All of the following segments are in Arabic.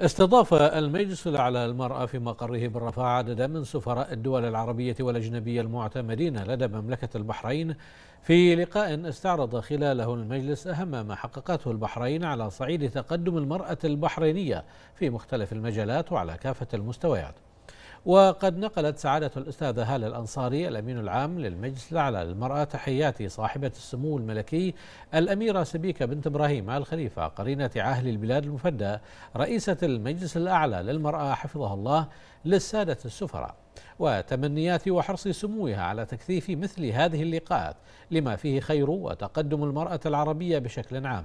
استضاف المجلس الأعلى للمرأة في مقره بالرفاعه عددا من سفراء الدول العربية والأجنبية المعتمدين لدى مملكة البحرين في لقاء استعرض خلاله المجلس أهم ما حققته البحرين على صعيد تقدم المرأة البحرينية في مختلف المجالات وعلى كافة المستويات وقد نقلت سعادة الأستاذة هالة الأنصاري الأمين العام للمجلس الأعلى للمرأة تحياتي صاحبة السمو الملكي الأميرة سبيكة بنت إبراهيم آل خليفة قرينة عهل البلاد المفدى رئيسة المجلس الأعلى للمرأة حفظها الله للسادة السفراء وتمنياتي وحرصي سموها على تكثيف مثل هذه اللقاءات لما فيه خير وتقدم المرأة العربية بشكل عام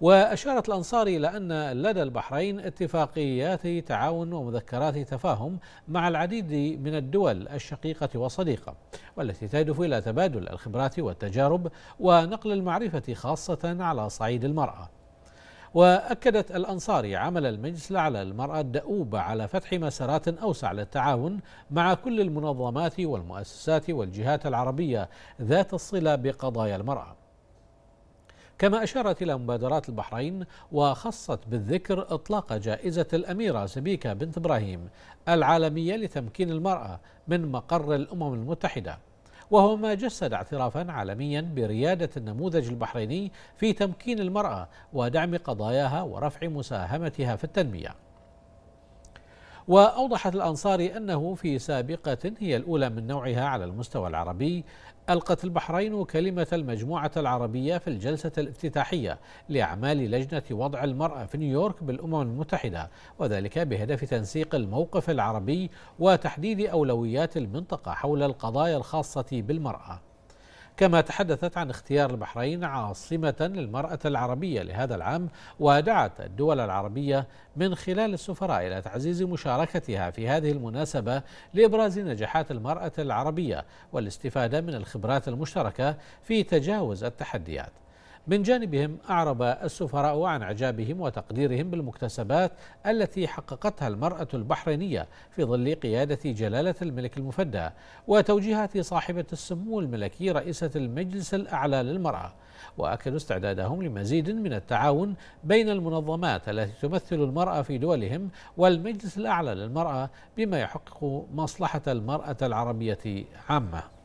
وأشارت الأنصاري إلى أن لدى البحرين اتفاقيات تعاون ومذكرات تفاهم مع العديد من الدول الشقيقة والصديقة والتي تهدف إلى تبادل الخبرات والتجارب ونقل المعرفة خاصة على صعيد المرأة وأكدت الأنصاري عمل المجلس على المرأة الدؤوبة على فتح مسارات أوسع للتعاون مع كل المنظمات والمؤسسات والجهات العربية ذات الصلة بقضايا المرأة كما أشارت إلى مبادرات البحرين وخصت بالذكر إطلاق جائزة الأميرة سبيكة بنت إبراهيم العالمية لتمكين المرأة من مقر الأمم المتحدة وهو ما جسد اعترافا عالميا بريادة النموذج البحريني في تمكين المرأة ودعم قضاياها ورفع مساهمتها في التنمية وأوضحت الأنصاري أنه في سابقة هي الأولى من نوعها على المستوى العربي ألقت البحرين كلمة المجموعة العربية في الجلسة الافتتاحية لأعمال لجنة وضع المرأة في نيويورك بالأمم المتحدة وذلك بهدف تنسيق الموقف العربي وتحديد أولويات المنطقة حول القضايا الخاصة بالمرأة كما تحدثت عن اختيار البحرين عاصمة للمرأة العربية لهذا العام ودعت الدول العربية من خلال السفراء إلى تعزيز مشاركتها في هذه المناسبة لإبراز نجاحات المرأة العربية والاستفادة من الخبرات المشتركة في تجاوز التحديات من جانبهم أعرب السفراء عن إعجابهم وتقديرهم بالمكتسبات التي حققتها المرأة البحرينية في ظل قيادة جلالة الملك المفدى وتوجيهات صاحبة السمو الملكي رئيسة المجلس الأعلى للمرأة وأكدوا استعدادهم لمزيد من التعاون بين المنظمات التي تمثل المرأة في دولهم والمجلس الأعلى للمرأة بما يحقق مصلحة المرأة العربية عامة